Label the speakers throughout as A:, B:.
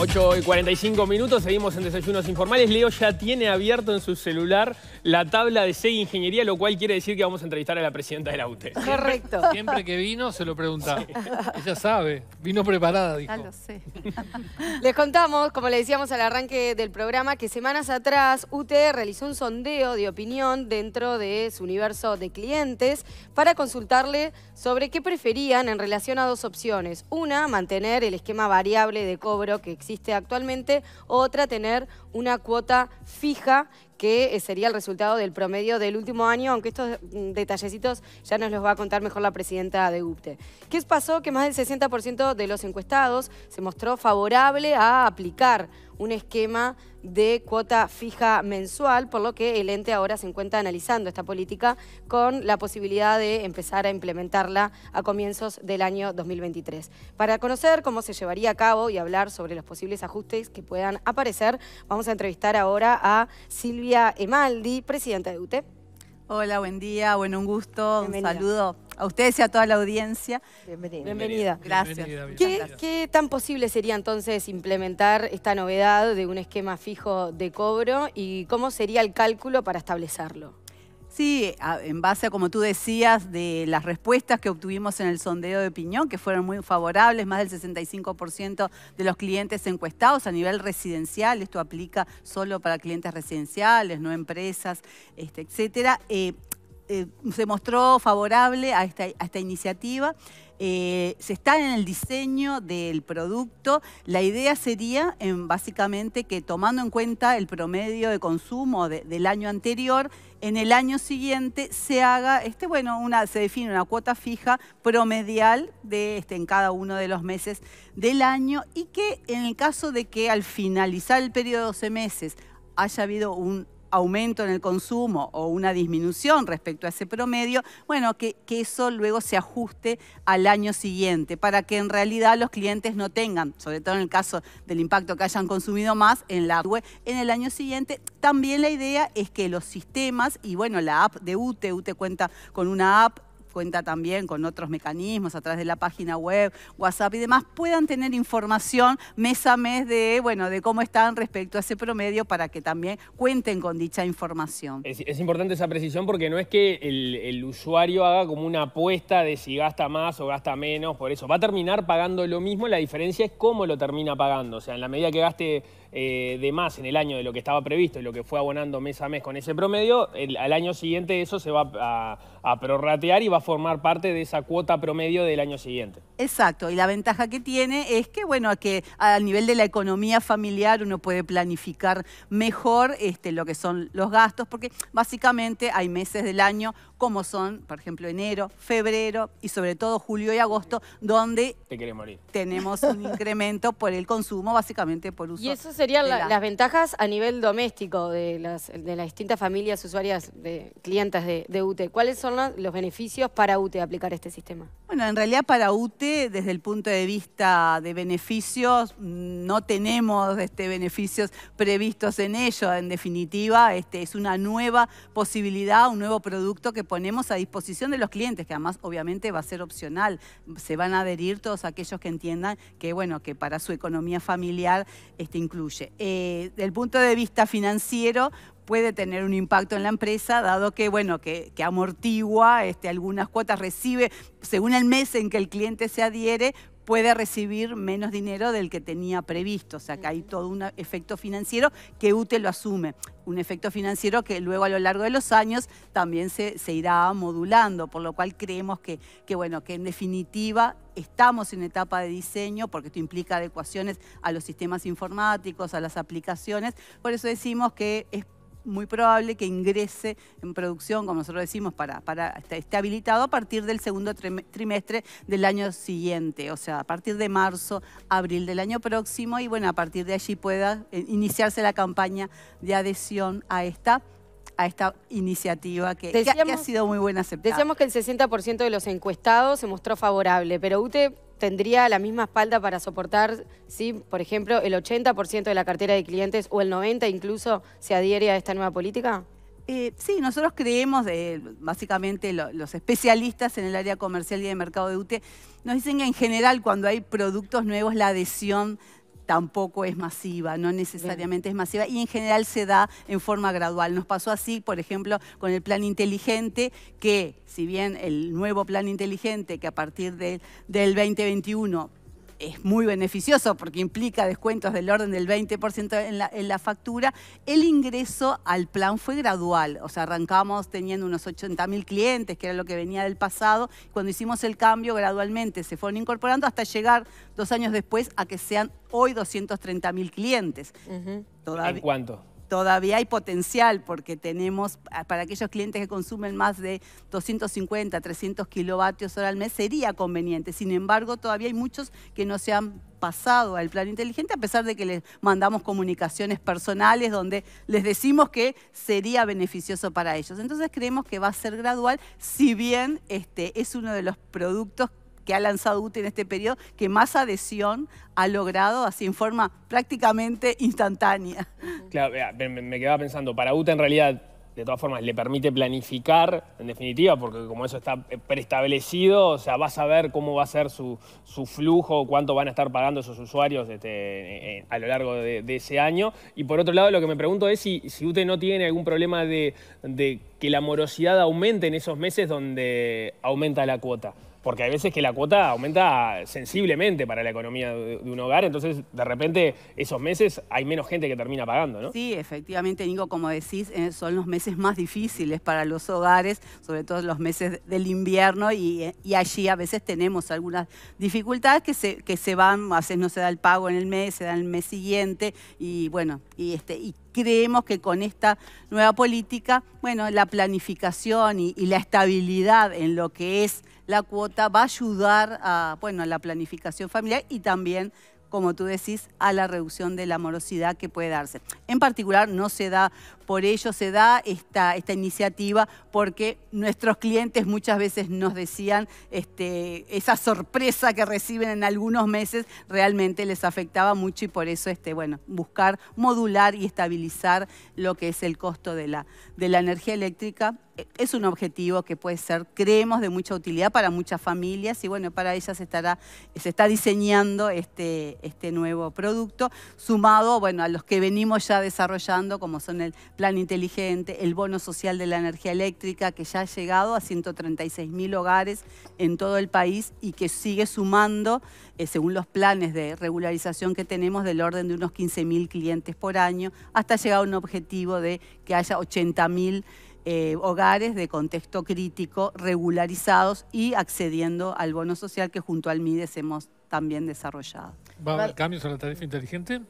A: 8 y 45 minutos, seguimos en Desayunos Informales. Leo ya tiene abierto en su celular la tabla de SEG Ingeniería, lo cual quiere decir que vamos a entrevistar a la presidenta de la UTE. Correcto. Siempre que vino se lo preguntaba. Ella sabe, vino preparada, dijo.
B: Ya ah, lo sé. Les contamos, como le decíamos al arranque del programa, que semanas atrás UTE realizó un sondeo de opinión dentro de su universo de clientes para consultarle sobre qué preferían en relación a dos opciones. Una, mantener el esquema variable de cobro que existe existe actualmente, otra tener una cuota fija que eh, sería el resultado del promedio del último año, aunque estos mm, detallecitos ya nos los va a contar mejor la presidenta de UPTE. ¿Qué pasó? Que más del 60% de los encuestados se mostró favorable a aplicar un esquema de cuota fija mensual, por lo que el ente ahora se encuentra analizando esta política con la posibilidad de empezar a implementarla a comienzos del año 2023. Para conocer cómo se llevaría a cabo y hablar sobre los posibles ajustes que puedan aparecer, vamos a entrevistar ahora a Silvia. Emaldi,
C: presidenta de UTE. Hola, buen día, bueno, un gusto, un saludo a ustedes y a toda la audiencia. Bienvenida. Gracias. ¿Qué, tan posible sería entonces
B: implementar esta novedad de un esquema fijo de cobro y cómo sería el cálculo
C: para establecerlo? Sí, en base a, como tú decías, de las respuestas que obtuvimos en el sondeo de Piñón que fueron muy favorables, más del 65% de los clientes encuestados a nivel residencial, esto aplica solo para clientes residenciales, no empresas, este, etcétera. Eh, eh, se mostró favorable a esta, iniciativa. Eh, se está en el diseño del producto. La idea sería, en, básicamente, que tomando en cuenta el promedio de consumo del año anterior, en el año siguiente se haga, este, bueno, una, se define una cuota fija promedial de, este, en cada uno de los meses del año y que en el caso de que al finalizar el periodo de 12 meses haya habido un aumento en el consumo o una disminución respecto a ese promedio, bueno, que, eso luego se ajuste al año siguiente para que en realidad los clientes no tengan, sobre todo en el caso del impacto que hayan consumido más en la web en el año siguiente. También la idea es que los sistemas y bueno, la app de UTE, UTE cuenta con una app cuenta también con otros mecanismos a través de la página web, WhatsApp y demás, puedan tener información mes a mes de, bueno, de cómo están respecto a ese promedio para que también cuenten con dicha información.
A: Es, importante esa precisión porque no es que el usuario haga como una apuesta de si gasta más o gasta menos, por eso va a terminar pagando lo mismo, la diferencia es cómo lo termina pagando, o sea, en la medida que gaste eh, de más en el año de lo que estaba previsto y lo que fue abonando mes a mes con ese promedio, al año siguiente eso se va a, prorratear y va a formar parte de esa cuota promedio del año siguiente.
C: Exacto, y la ventaja que tiene es que, bueno, que a nivel de la economía familiar uno puede planificar mejor este, lo que son los gastos, porque básicamente hay meses del año como son, por ejemplo, enero, febrero y sobre todo julio y agosto, donde Te morir. tenemos un incremento por el consumo, básicamente por uso
B: serían las ventajas a nivel doméstico de las, de las distintas familias usuarias, de clientes de, UTE? E. ¿Cuáles son los beneficios para UTE aplicar este sistema?
C: Bueno, en realidad para UTE, desde el punto de vista de beneficios, no tenemos este, beneficios previstos en ello. En definitiva, este, es una nueva posibilidad, un nuevo producto que ponemos a disposición de los clientes, que además obviamente va a ser opcional. Se van a adherir todos aquellos que entiendan que, bueno, que para su economía familiar este, eh, del punto de vista financiero, puede tener un impacto en la empresa, dado que, bueno, que, amortigua este, algunas cuotas, recibe según el mes en que el cliente se adhiere, puede recibir menos dinero del que tenía previsto. O sea, que hay todo un efecto financiero que UTE lo asume. Un efecto financiero que luego a lo largo de los años también se, irá modulando, por lo cual creemos que, que, bueno, que en definitiva estamos en etapa de diseño, porque esto implica adecuaciones a los sistemas informáticos, a las aplicaciones. Por eso decimos que es muy probable que ingrese en producción, como nosotros decimos, para, para esté habilitado a partir del segundo trimestre del año siguiente, o sea, a partir de marzo, abril del año próximo, y bueno, a partir de allí pueda eh, iniciarse la campaña de adhesión a esta a esta iniciativa que, ha, sido muy buena aceptada. Decíamos que el 60% de los encuestados
B: se mostró favorable, pero UTE tendría la misma espalda para soportar, por ejemplo, el 80% de la cartera de clientes o el 90% incluso se adhiere a esta nueva política?
C: Eh, sí, nosotros creemos, eh, básicamente los especialistas en el área comercial y de mercado de UTE, nos dicen que en general cuando hay productos nuevos la adhesión tampoco es masiva, no necesariamente es masiva y en general se da en forma gradual. Nos pasó así, por ejemplo, con el plan inteligente, que si bien el nuevo plan inteligente que a partir del 2021 es muy beneficioso porque implica descuentos del orden del 20% en la, en la, factura, el ingreso al plan fue gradual. O sea, arrancamos teniendo unos 80.000 clientes, que era lo que venía del pasado. Cuando hicimos el cambio, gradualmente se fueron incorporando hasta llegar dos años después a que sean hoy 230.000 clientes. mil clientes
A: ¿En cuánto?
C: todavía hay potencial porque tenemos, ah, para aquellos clientes que consumen más de 250, 300 kilovatios hora al mes, sería conveniente. Sin embargo, todavía hay muchos que no se han pasado al plan inteligente, a pesar de que les mandamos comunicaciones personales donde les decimos que sería beneficioso para ellos. Entonces creemos que va a ser gradual, si bien este, es uno de los productos que ha lanzado UTE en este periodo que más adhesión ha logrado, así en forma prácticamente instantánea.
A: Claro, me quedaba pensando, para UTE en realidad de todas formas le permite planificar, en definitiva, porque como eso está preestablecido, o sea, va a saber cómo va a ser su, flujo, cuánto van a estar pagando esos usuarios este, eh, eh, a lo largo de, ese año. Y por otro lado, lo que me pregunto es si, si no tiene algún problema de que la morosidad aumente en esos meses donde aumenta la cuota porque hay veces que la cuota aumenta sensiblemente para la economía de, un hogar, entonces de repente esos meses hay menos gente que termina pagando, ¿no? Sí, efectivamente, Nico, como decís, eh, son los meses
C: más difíciles para los hogares, sobre todo los meses del invierno y, allí a veces tenemos algunas dificultades que se, que se van, a veces no se da el pago en el mes, se da en el mes siguiente y bueno, y, este, y creemos que con esta nueva política, bueno, la planificación y, la estabilidad en lo que es la cuota va a ayudar a, bueno, a la planificación familiar y también como tú decís, a la reducción de la morosidad que puede darse. En particular, no se da, por ello se da esta, esta iniciativa, porque nuestros clientes muchas veces nos decían este, esa sorpresa que reciben en algunos meses realmente les afectaba mucho y por eso, este, bueno, buscar modular y estabilizar lo que es el costo de la, de la energía eléctrica es un objetivo que puede ser, creemos, de mucha utilidad para muchas familias y bueno, para ellas estará, se está diseñando este, este nuevo producto, sumado bueno, a los que venimos ya desarrollando, como son el plan inteligente, el bono social de la energía eléctrica, que ya ha llegado a 136.000 hogares en todo el país y que sigue sumando, eh, según los planes de regularización que tenemos, del orden de unos 15.000 clientes por año, hasta llegar a un objetivo de que haya 80.000... mil eh, hogares de contexto crítico regularizados y accediendo al bono social que junto al MIDES hemos también desarrollado.
A: ¿Va a haber cambios en la tarifa inteligente?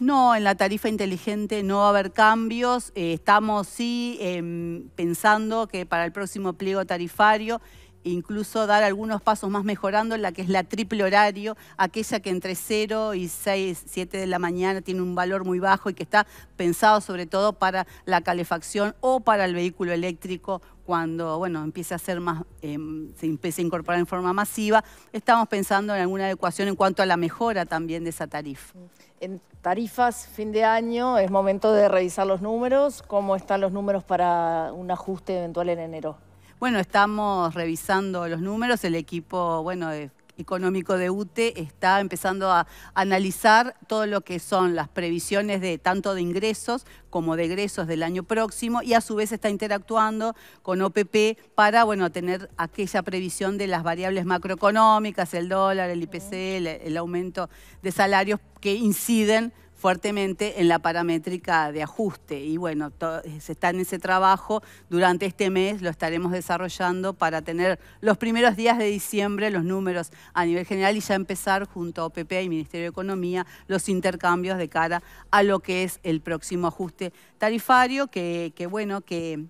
C: No, en la tarifa inteligente no va a haber cambios. Eh, estamos sí em, pensando que para el próximo pliego tarifario incluso dar algunos pasos más mejorando en la que es la triple horario, aquella que entre 0 y 6, 7 de la mañana tiene un valor muy bajo y que está pensado sobre todo para la calefacción o para el vehículo eléctrico cuando bueno, empiece a ser más, em, se empiece a incorporar en forma masiva, estamos pensando en alguna adecuación en cuanto a la mejora también de esa tarifa. En tarifas fin de año es momento de revisar los números, cómo están los números para un ajuste eventual en enero. Bueno, estamos revisando los números, el equipo, bueno, eh, económico de UTE está empezando a analizar todo lo que son las previsiones de tanto de ingresos como de egresos del año próximo y a su vez está interactuando con OPP para bueno, tener aquella previsión de las variables macroeconómicas, el dólar, el IPC, el aumento de salarios que inciden fuertemente en la paramétrica de ajuste. Y bueno, eh, se está en ese trabajo. Durante este mes lo estaremos desarrollando para tener los primeros días de diciembre los números a nivel general y ya empezar junto a OPP y Ministerio de Economía los intercambios de cara a lo que es el próximo ajuste tarifario, que, que bueno, que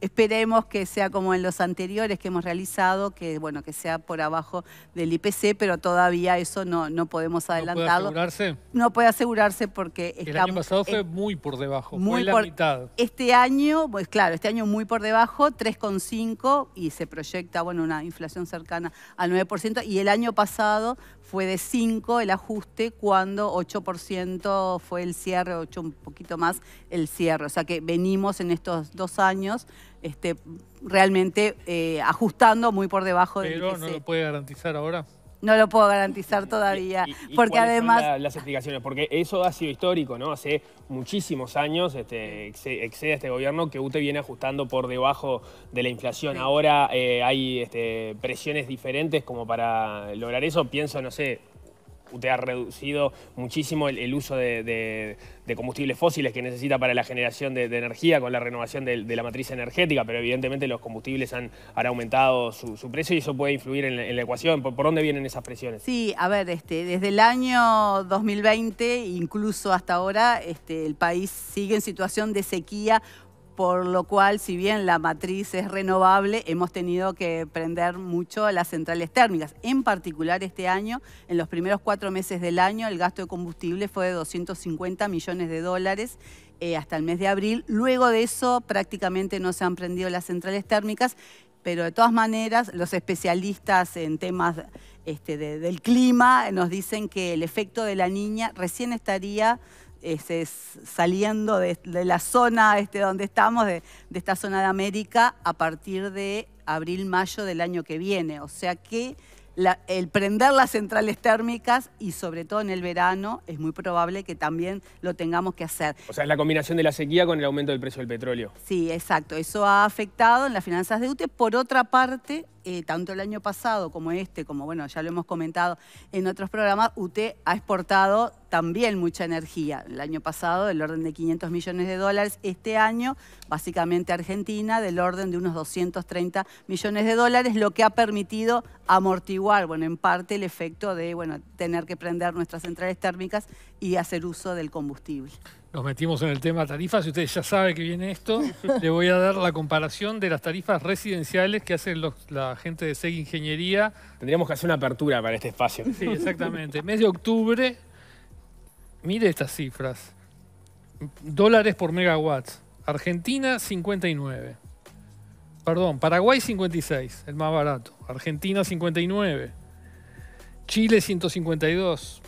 C: Esperemos que sea como en los anteriores que hemos realizado, que bueno, que sea por abajo del IPC, pero todavía eso no, no podemos adelantarlo. ¿No puede asegurarse? No puede asegurarse porque El año pasado fue
A: muy por debajo, muy fue la mitad.
C: Este año, pues claro, este año muy por debajo, 3,5 y se proyecta, bueno, una inflación cercana al 9%. Y el año pasado fue de 5 el ajuste cuando 8% fue el cierre, 8 un poquito más el cierre. O sea que venimos en estos dos años este, realmente eh, ajustando muy por debajo del Pero no lo
A: puede garantizar ahora.
C: No lo puedo garantizar todavía. porque además.
A: las explicaciones, porque eso ha sido histórico, ¿no? Hace muchísimos años este, excede este gobierno que UTE viene ajustando por debajo de la inflación. Ahora eh, hay este, presiones diferentes como para lograr eso. Pienso, no sé, Usted ha reducido muchísimo el, uso de, combustibles fósiles que necesita para la generación de, energía con la renovación de, la matriz energética, pero evidentemente los combustibles han, aumentado su, precio y eso puede influir en, la ecuación. ¿Por, dónde vienen esas presiones?
C: Sí, a ver, este, desde el año 2020, incluso hasta ahora, este, el país sigue en situación de sequía por lo cual, si bien la matriz es renovable, hemos tenido que prender mucho las centrales térmicas. En particular este año, en los primeros cuatro meses del año, el gasto de combustible fue de 250 millones de dólares eh, hasta el mes de abril. Luego de eso, prácticamente no se han prendido las centrales térmicas, pero de todas maneras, los especialistas en temas este, del clima nos dicen que el efecto de la niña recién estaría saliendo de, la zona este, donde estamos, de, esta zona de América, a partir de abril-mayo del año que viene. O sea que el prender las centrales térmicas y sobre todo en el verano es muy probable que también lo tengamos que hacer.
A: O sea, es la combinación de la sequía con el aumento del precio del petróleo. Sí,
C: exacto. Eso ha afectado en las finanzas de UTE. Por otra parte, eh, tanto el año pasado como este, como bueno, ya lo hemos comentado en otros programas, UT ha exportado también mucha energía. El año pasado del orden de 500 millones de dólares, este año básicamente Argentina del orden de unos 230 millones de dólares, lo que ha permitido amortiguar, bueno, en parte el efecto de, bueno, tener que prender nuestras centrales térmicas y hacer uso del combustible
A: nos metimos en el tema tarifas y ustedes ya saben que viene esto, le voy a dar la comparación de las tarifas residenciales que hacen la gente de SEG Ingeniería. Tendríamos que hacer una apertura para este espacio. Sí, exactamente. Mes de octubre, mire estas cifras. Dólares por megawatts. Argentina 59. Perdón, Paraguay 56, el más barato. Argentina 59. Chile 152.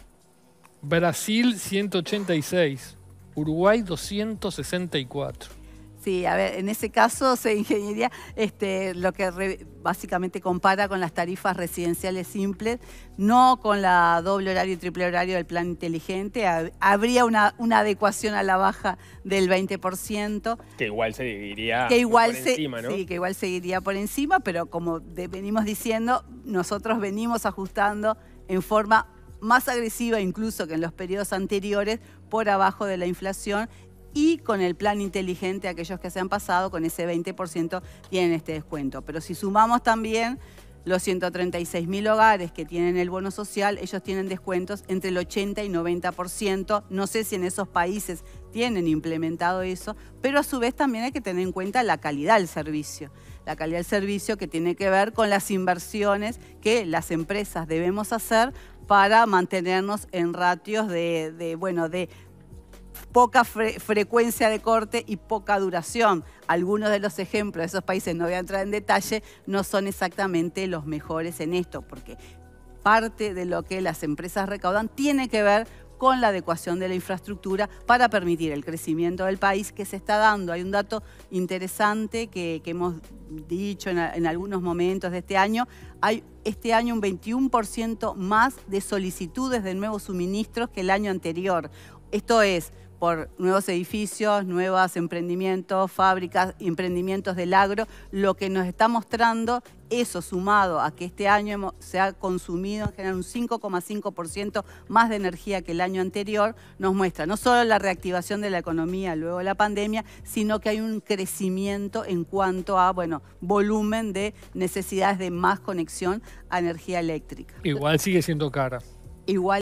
A: Brasil 186. Uruguay 264.
C: Sí, a ver, en ese caso se ingeniería este, lo que básicamente compara con las tarifas residenciales simples, no con la doble horario y triple horario del plan inteligente. Habría una, una adecuación a la baja del 20%.
A: Que igual seguiría que igual por encima, ¿no? Sí, que
C: igual seguiría por encima, pero como venimos diciendo, nosotros venimos ajustando en forma más agresiva incluso que en los periodos anteriores, por abajo de la inflación y con el plan inteligente, aquellos que se han pasado con ese 20% tienen este descuento. Pero si sumamos también los 136.000 hogares que tienen el bono social, ellos tienen descuentos entre el 80 y 90%. No sé si en esos países tienen implementado eso, pero a su vez también hay que tener en cuenta la calidad del servicio. La calidad del servicio que tiene que ver con las inversiones que las empresas debemos hacer para mantenernos en ratios de, bueno, de poca frecuencia de corte y poca duración. Algunos de los ejemplos de esos países, no voy a entrar en detalle, no son exactamente los mejores en esto, porque parte de lo que las empresas recaudan tiene que ver con la adecuación de la infraestructura para permitir el crecimiento del país que se está dando. Hay un dato interesante que, hemos dicho en, en algunos momentos de este año. Hay este año un 21% más de solicitudes de nuevos suministros que el año anterior. Esto es, por nuevos edificios, nuevos emprendimientos, fábricas, emprendimientos del agro, lo que nos está mostrando eso sumado a que este año se ha consumido en general un 5,5% más de energía que el año anterior, nos muestra no solo la reactivación de la economía luego de la pandemia, sino que hay un crecimiento en cuanto a, bueno, volumen de necesidades de más conexión a energía eléctrica.
A: Igual sigue siendo cara.
C: Igual